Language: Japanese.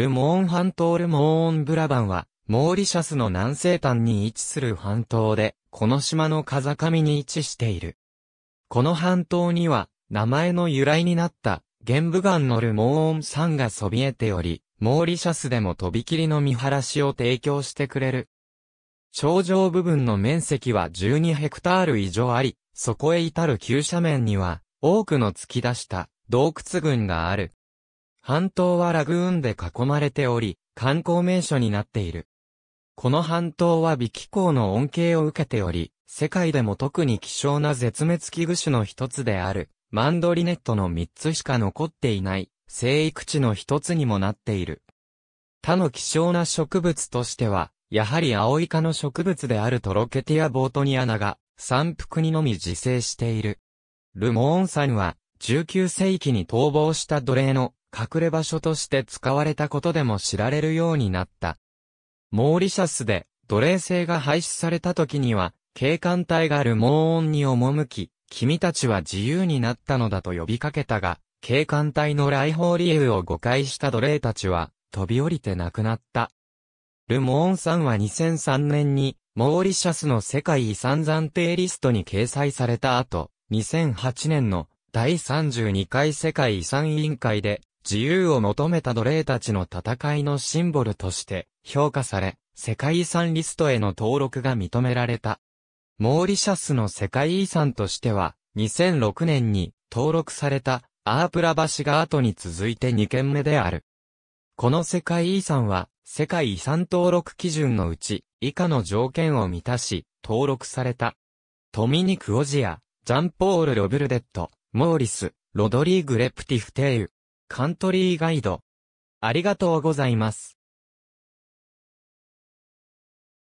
ルモーン半島ルモーンブラバンは、モーリシャスの南西端に位置する半島で、この島の風上に位置している。この半島には、名前の由来になった、玄武岩のルモーン山がそびえており、モーリシャスでも飛び切りの見晴らしを提供してくれる。頂上部分の面積は12ヘクタール以上あり、そこへ至る急斜面には、多くの突き出した洞窟群がある。半島はラグーンで囲まれており、観光名所になっている。この半島は微気候の恩恵を受けており、世界でも特に希少な絶滅危惧種の一つである、マンドリネットの三つしか残っていない、生育地の一つにもなっている。他の希少な植物としては、やはり青イカの植物であるトロケティア・ボートニアナが、山腹にのみ自生している。ルモーン山は、19世紀に逃亡した奴隷の隠れ場所として使われたことでも知られるようになった。モーリシャスで奴隷制が廃止された時には、警官隊がルモーンに赴き、君たちは自由になったのだと呼びかけたが、警官隊の来訪理由を誤解した奴隷たちは、飛び降りて亡くなった。ルモーンさんは2003年に、モーリシャスの世界遺産暫定リストに掲載された後、2008年の第32回世界遺産委員会で自由を求めた奴隷たちの戦いのシンボルとして評価され、世界遺産リストへの登録が認められた。モーリシャスの世界遺産としては、2006年に登録されたアープラ橋が後に続いて2件目である。この世界遺産は、世界遺産登録基準のうち、以下の条件を満たし、登録された。トミニク・オジア、ジャンポール・ロブルデット、モーリス、ロドリーグ・レプティフテイユ、カントリーガイド。ありがとうございます。